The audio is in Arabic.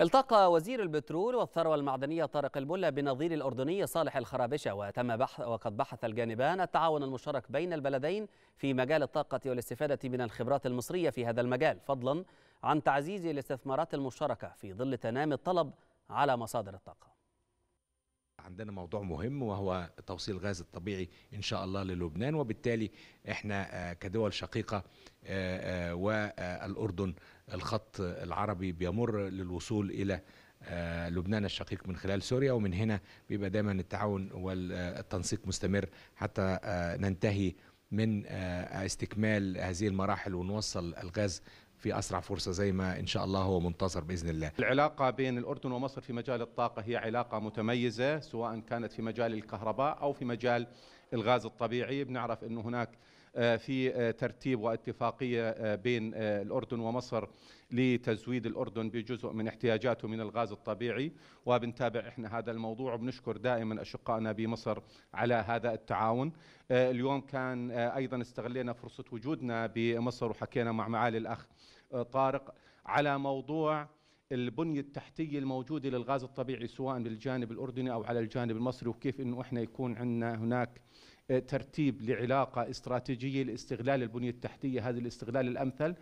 التقى وزير البترول والثروة المعدنية طارق البلة بنظير الأردني صالح الخرابشة وتم بحث وقد بحث الجانبان التعاون المشترك بين البلدين في مجال الطاقة والاستفادة من الخبرات المصرية في هذا المجال فضلا عن تعزيز الاستثمارات المشتركة في ظل تنامي الطلب على مصادر الطاقة عندنا موضوع مهم وهو توصيل غاز الطبيعي ان شاء الله للبنان وبالتالي احنا آه، كدول شقيقه آه، آه، والاردن الخط العربي بيمر للوصول الى لبنان الشقيق من خلال سوريا ومن هنا بيبقى دايما التعاون والتنسيق مستمر حتى ننتهي من استكمال هذه المراحل ونوصل الغاز في اسرع فرصه زي ما ان شاء الله هو منتظر باذن الله. العلاقه بين الاردن ومصر في مجال الطاقه هي علاقه متميزه سواء كانت في مجال الكهرباء او في مجال الغاز الطبيعي بنعرف انه هناك آه، في آه، ترتيب واتفاقية آه، بين الأردن ومصر لتزويد الأردن بجزء من احتياجاته من الغاز الطبيعي وبنتابع إحنا هذا الموضوع وبنشكر دائما أشقائنا بمصر على هذا التعاون اليوم كان أيضا استغلينا فرصة وجودنا بمصر وحكينا مع معالي الأخ طارق على موضوع البنية التحتية الموجودة للغاز الطبيعي سواء بالجانب الأردني أو على الجانب المصري وكيف أنه إحنا يكون عندنا هناك ترتيب لعلاقه استراتيجيه لاستغلال البنيه التحتيه هذا الاستغلال الامثل